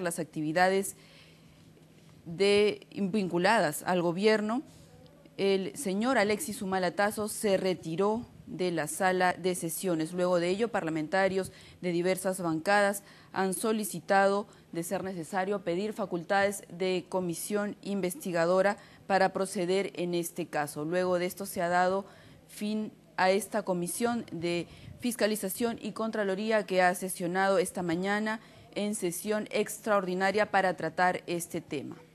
las actividades vinculadas al gobierno, el señor Alexis Humalatazo se retiró de la sala de sesiones. Luego de ello, parlamentarios de diversas bancadas han solicitado, de ser necesario, pedir facultades de comisión investigadora para proceder en este caso. Luego de esto se ha dado fin a esta comisión de fiscalización y contraloría que ha sesionado esta mañana en sesión extraordinaria para tratar este tema.